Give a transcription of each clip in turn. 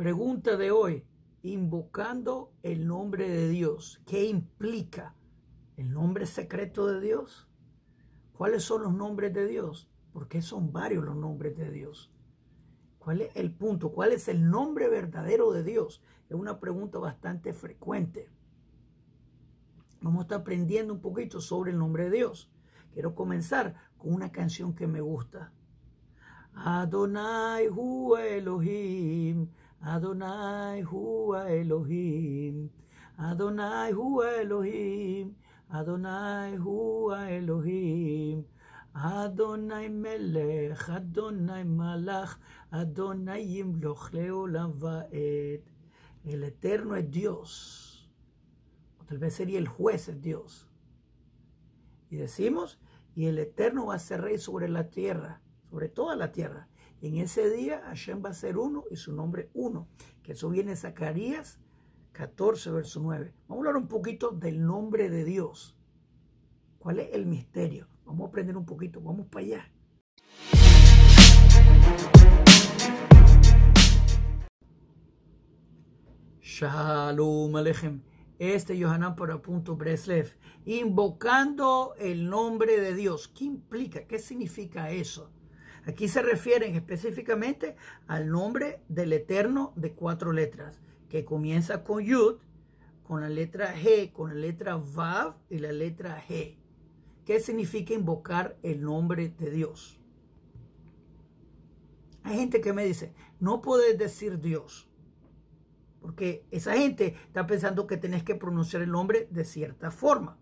Pregunta de hoy, invocando el nombre de Dios, ¿qué implica el nombre secreto de Dios? ¿Cuáles son los nombres de Dios? Porque son varios los nombres de Dios. ¿Cuál es el punto? ¿Cuál es el nombre verdadero de Dios? Es una pregunta bastante frecuente. Vamos a estar aprendiendo un poquito sobre el nombre de Dios. Quiero comenzar con una canción que me gusta. Adonai Hu Elohim, Adonai Hua Elohim, Adonai Hua Elohim, Adonai Hua Elohim, Adonai Melech, Adonai Malach, Adonai loch Leolam El Eterno es Dios, o tal vez sería el juez es Dios. Y decimos, y el Eterno va a ser rey sobre la tierra, sobre toda la tierra en ese día Hashem va a ser uno y su nombre uno. Que eso viene Zacarías 14, verso 9. Vamos a hablar un poquito del nombre de Dios. ¿Cuál es el misterio? Vamos a aprender un poquito, vamos para allá. Shalom Alejem. Este Yohanan para punto Breslev. Invocando el nombre de Dios. ¿Qué implica? ¿Qué significa eso? Aquí se refieren específicamente al nombre del Eterno de cuatro letras, que comienza con Yud, con la letra G, con la letra Vav y la letra G. ¿Qué significa invocar el nombre de Dios? Hay gente que me dice, no puedes decir Dios, porque esa gente está pensando que tenés que pronunciar el nombre de cierta forma.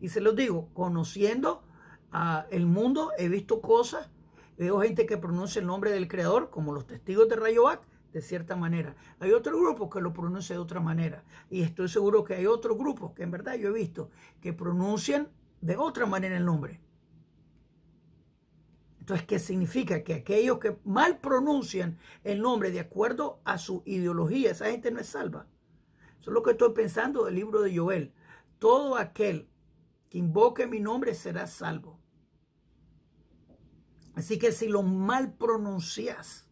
Y se los digo, conociendo a el mundo, he visto cosas Veo gente que pronuncia el nombre del Creador, como los testigos de Rayovac, de cierta manera. Hay otro grupo que lo pronuncia de otra manera. Y estoy seguro que hay otros grupos que en verdad yo he visto que pronuncian de otra manera el nombre. Entonces, ¿qué significa? Que aquellos que mal pronuncian el nombre de acuerdo a su ideología, esa gente no es salva. Eso es lo que estoy pensando del libro de Joel. Todo aquel que invoque mi nombre será salvo. Así que si lo mal pronuncias,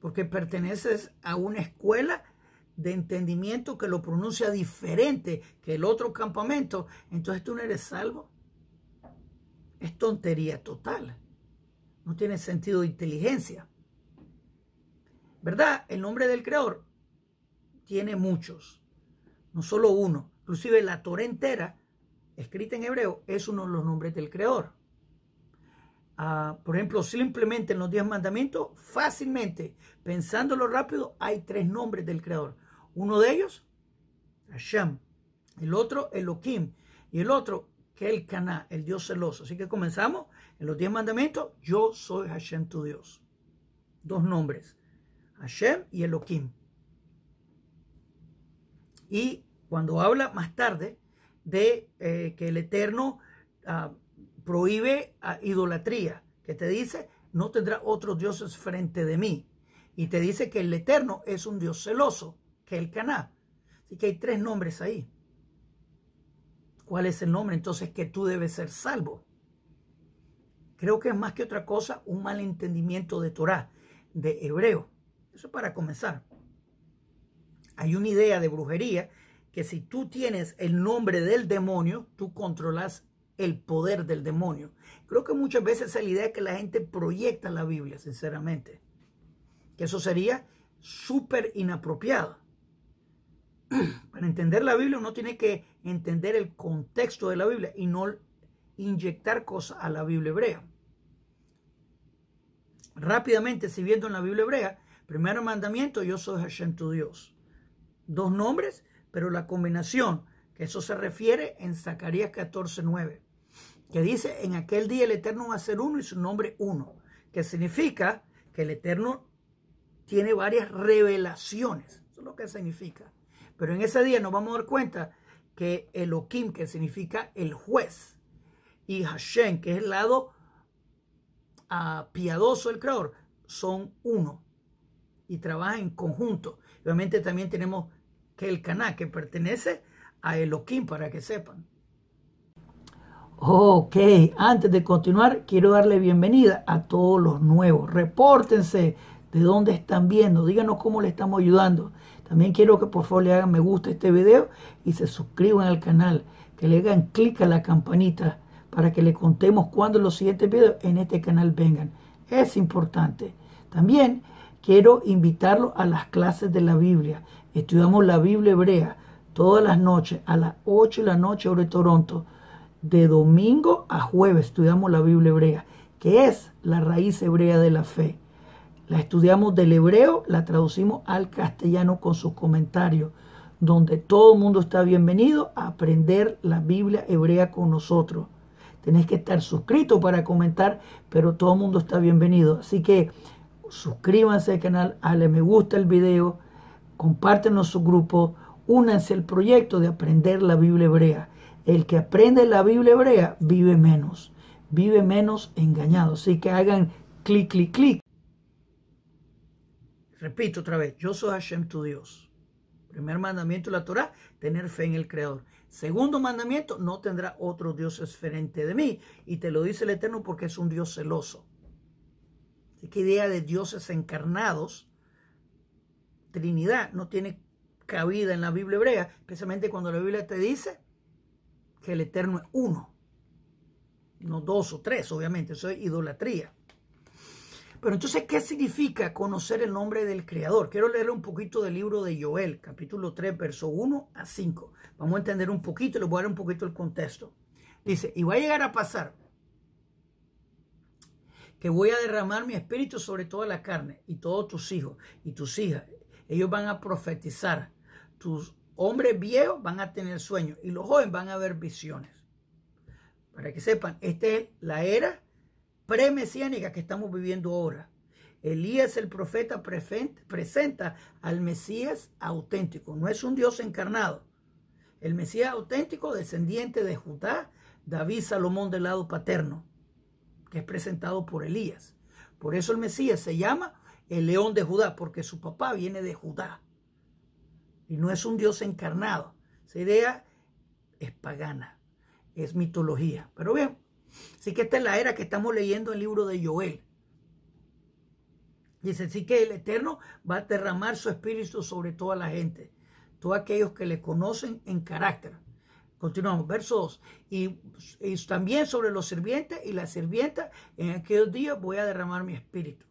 porque perteneces a una escuela de entendimiento que lo pronuncia diferente que el otro campamento, entonces tú no eres salvo. Es tontería total. No tiene sentido de inteligencia. ¿Verdad? El nombre del Creador tiene muchos, no solo uno. Inclusive la Torah entera, escrita en hebreo, es uno de los nombres del Creador. Ah, por ejemplo, simplemente en los diez mandamientos, fácilmente, pensándolo rápido, hay tres nombres del Creador. Uno de ellos, Hashem. El otro, Elohim. Y el otro, el el Dios celoso. Así que comenzamos en los diez mandamientos. Yo soy Hashem, tu Dios. Dos nombres, Hashem y Elohim. Y cuando habla más tarde de eh, que el Eterno... Ah, prohíbe a ah, idolatría, que te dice, no tendrá otros dioses frente de mí. Y te dice que el Eterno es un Dios celoso, que el Caná. Así que hay tres nombres ahí. ¿Cuál es el nombre entonces que tú debes ser salvo? Creo que es más que otra cosa un malentendimiento de Torah, de hebreo. Eso para comenzar. Hay una idea de brujería que si tú tienes el nombre del demonio, tú controlas el poder del demonio. Creo que muchas veces es la idea que la gente proyecta la Biblia, sinceramente. Que eso sería súper inapropiado. Para entender la Biblia uno tiene que entender el contexto de la Biblia y no inyectar cosas a la Biblia hebrea. Rápidamente, si viendo en la Biblia hebrea, Primero mandamiento, yo soy Hashem tu Dios. Dos nombres, pero la combinación, que eso se refiere en Zacarías 14, 9 que dice, en aquel día el Eterno va a ser uno y su nombre uno, que significa que el Eterno tiene varias revelaciones, eso es lo que significa. Pero en ese día nos vamos a dar cuenta que Elohim, que significa el juez, y Hashem, que es el lado ah, piadoso del Creador, son uno y trabajan en conjunto. Obviamente también tenemos que el Cana, que pertenece a Elohim, para que sepan. Ok, antes de continuar, quiero darle bienvenida a todos los nuevos. Repórtense de dónde están viendo, díganos cómo le estamos ayudando. También quiero que por favor le hagan me gusta a este video y se suscriban al canal, que le hagan clic a la campanita para que le contemos cuándo los siguientes videos en este canal vengan. Es importante. También quiero invitarlos a las clases de la Biblia. Estudiamos la Biblia hebrea todas las noches a las 8 de la noche sobre de Toronto de domingo a jueves estudiamos la Biblia hebrea, que es la raíz hebrea de la fe. La estudiamos del hebreo, la traducimos al castellano con sus comentarios, donde todo el mundo está bienvenido a aprender la Biblia hebrea con nosotros. Tenés que estar suscrito para comentar, pero todo el mundo está bienvenido. Así que suscríbanse al canal, dale me gusta el video, compártenos su grupo, únanse al proyecto de aprender la Biblia hebrea el que aprende la Biblia hebrea vive menos, vive menos engañado. Así que hagan clic, clic, clic. Repito otra vez, yo soy Hashem tu Dios. Primer mandamiento de la Torah, tener fe en el Creador. Segundo mandamiento, no tendrá otro Dios diferente de mí. Y te lo dice el Eterno porque es un Dios celoso. Así idea de dioses encarnados, Trinidad, no tiene cabida en la Biblia hebrea, especialmente cuando la Biblia te dice el Eterno es uno, no dos o tres, obviamente, eso es idolatría. Pero entonces, ¿qué significa conocer el nombre del Creador? Quiero leer un poquito del libro de Joel, capítulo 3, verso 1 a 5. Vamos a entender un poquito, les voy a dar un poquito el contexto. Dice, y va a llegar a pasar que voy a derramar mi espíritu sobre toda la carne y todos tus hijos y tus hijas. Ellos van a profetizar, tus hombres viejos van a tener sueños y los jóvenes van a ver visiones. Para que sepan, esta es la era premesiánica que estamos viviendo ahora. Elías el profeta presenta al Mesías auténtico, no es un Dios encarnado. El Mesías auténtico, descendiente de Judá, David Salomón del lado paterno, que es presentado por Elías. Por eso el Mesías se llama el león de Judá, porque su papá viene de Judá y no es un Dios encarnado. Esa idea es pagana, es mitología. Pero bien, así que esta es la era que estamos leyendo el libro de Joel. Dice así que el Eterno va a derramar su espíritu sobre toda la gente, todos aquellos que le conocen en carácter. Continuamos, verso 2. Y, y, también sobre los sirvientes y las sirvientas, en aquellos días voy a derramar mi espíritu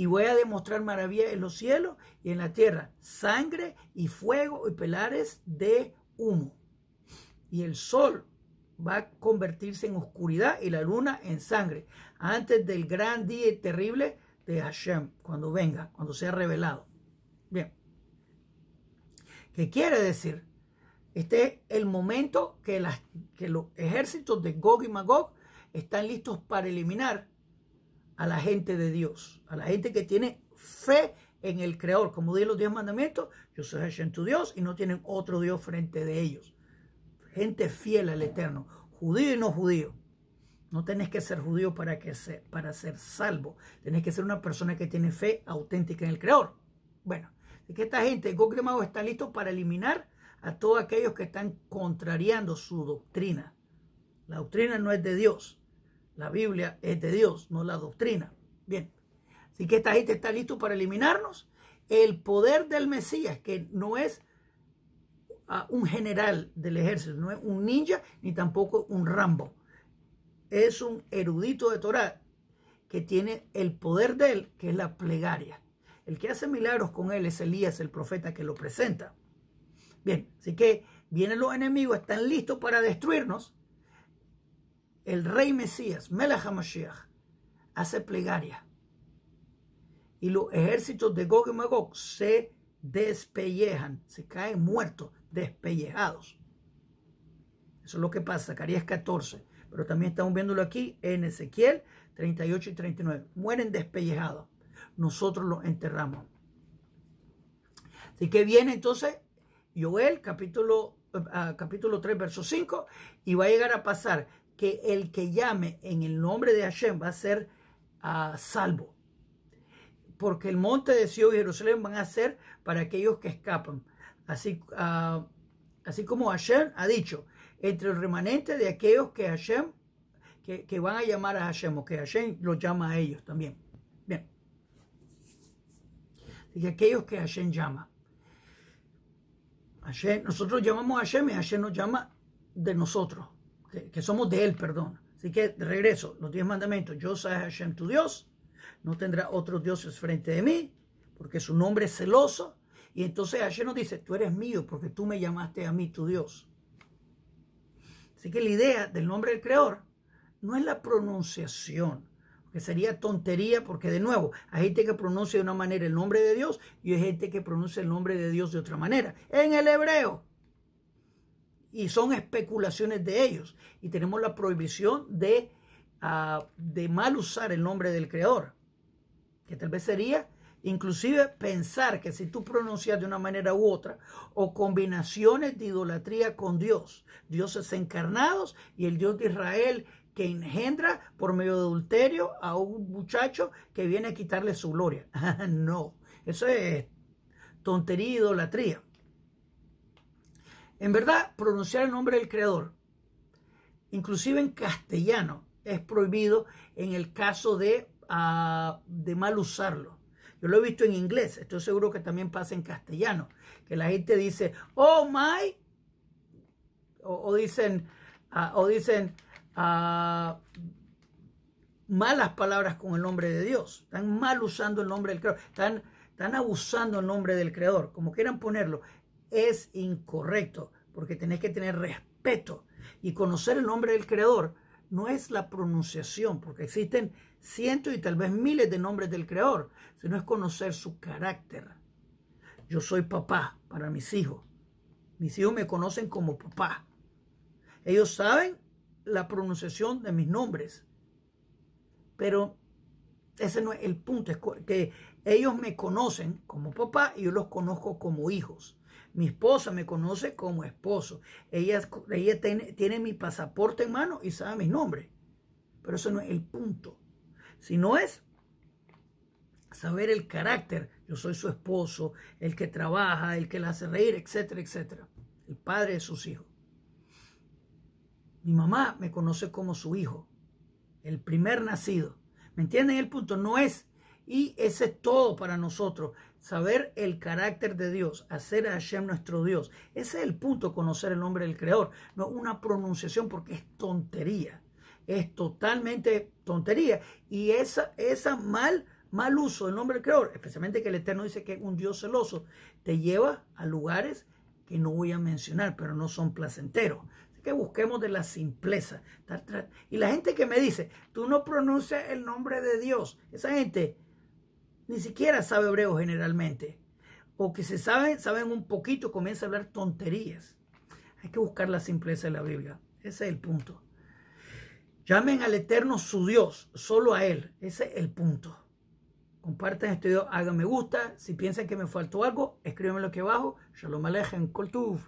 y voy a demostrar maravillas en los cielos y en la tierra, sangre y fuego y pelares de humo. Y el sol va a convertirse en oscuridad y la luna en sangre, antes del gran día terrible de Hashem, cuando venga, cuando sea revelado. Bien. ¿Qué quiere decir? Este es el momento que, que los ejércitos de Gog y Magog están listos para eliminar a la gente de Dios, a la gente que tiene fe en el Creador. Como dicen los diez mandamientos, yo soy Hashem tu Dios y no tienen otro Dios frente de ellos. Gente fiel al Eterno, judío y no judío. No tenés que ser judío para, que ser, para ser salvo. Tenés que ser una persona que tiene fe auténtica en el Creador. Bueno, que esta gente, Gog de está listo para eliminar a todos aquellos que están contrariando su doctrina. La doctrina no es de Dios. La Biblia es de Dios, no la doctrina. Bien, así que esta gente está listo para eliminarnos. El poder del Mesías, que no es ah, un general del ejército, no es un ninja ni tampoco un Rambo. Es un erudito de Torah que tiene el poder de él, que es la plegaria. El que hace milagros con él es Elías, el profeta que lo presenta. Bien, así que vienen los enemigos, están listos para destruirnos el rey Mesías, Melechamashiach, hace plegaria. Y los ejércitos de Gog y Magog se despellejan, se caen muertos, despellejados. Eso es lo que pasa, Zacarías 14. Pero también estamos viéndolo aquí en Ezequiel 38 y 39. Mueren despellejados. Nosotros los enterramos. Así que viene entonces Joel, capítulo, eh, ah, capítulo 3, verso 5, y va a llegar a pasar que el que llame en el nombre de Hashem va a ser ah, salvo. Porque el monte de Sion y Jerusalén van a ser para aquellos que escapan. Así, ah, así como Hashem ha dicho, entre el remanente de aquellos que Hashem, que, van a llamar a Hashem o que Hashem los llama a ellos también. Bien. De aquellos que Hashem llama. Hashem, nosotros llamamos a Hashem y Hashem nos llama de nosotros que, somos de Él, perdón. Así que regreso, los diez mandamientos. Yo soy Hashem, tu Dios. No tendrá otros dioses frente de mí, porque su nombre es celoso. Y entonces Hashem nos dice, tú eres mío, porque tú me llamaste a mí tu Dios. Así que la idea del nombre del Creador no es la pronunciación, que sería tontería, porque de nuevo, hay gente que pronuncia de una manera el nombre de Dios y hay gente que pronuncia el nombre de Dios de otra manera. En el hebreo, y son especulaciones de ellos. Y tenemos la prohibición de, ah, de mal usar el nombre del creador, que tal vez sería inclusive pensar que si tú pronuncias de una manera u otra o combinaciones de idolatría con Dios, dioses encarnados y el Dios de Israel que engendra por medio de adulterio a un muchacho que viene a quitarle su gloria. no, eso es tontería, idolatría. En verdad, pronunciar el nombre del Creador, inclusive en castellano, es prohibido en el caso de, ah, de mal usarlo. Yo lo he visto en inglés, estoy seguro que también pasa en castellano, que la gente dice, oh my, o, dicen, o dicen ah, ah, malas palabras con el nombre de Dios, están mal usando el nombre del Creador, están, están abusando el nombre del Creador, como quieran ponerlo, es incorrecto, porque tenés que tener respeto y conocer el nombre del creador. No es la pronunciación, porque existen cientos y tal vez miles de nombres del creador, sino es conocer su carácter. Yo soy papá para mis hijos. Mis hijos me conocen como papá. Ellos saben la pronunciación de mis nombres. Pero ese no es el punto, es que ellos me conocen como papá y yo los conozco como hijos. Mi esposa me conoce como esposo. Ella, tiene, mi pasaporte en mano y sabe mi nombre. Pero eso no es el punto. Si no es saber el carácter, yo soy su esposo, el que trabaja, el que la hace reír, etcétera, etcétera. El padre de sus hijos. Mi mamá me conoce como su hijo, el primer nacido. ¿Me entienden el punto? No es. Y ese es todo para nosotros. Saber el carácter de Dios, hacer a Hashem nuestro Dios. Ese es el punto, conocer el nombre del Creador. No una pronunciación porque es tontería. Es totalmente tontería. Y esa, esa mal, mal uso del nombre del Creador, especialmente que el Eterno dice que es un Dios celoso, te lleva a lugares que no voy a mencionar, pero no son placenteros. Así que busquemos de la simpleza. Y la gente que me dice, tú no pronuncias el nombre de Dios, esa gente ni siquiera sabe hebreo generalmente. O que se sabe, saben un poquito, comienza a hablar tonterías. Hay que buscar la simpleza de la Biblia. Ese es el punto. Llamen al Eterno su Dios, solo a Él. Ese es el punto. Compartan este video, hagan me gusta. Si piensan que me faltó algo, lo que abajo. Shalom Alejen Koltuv.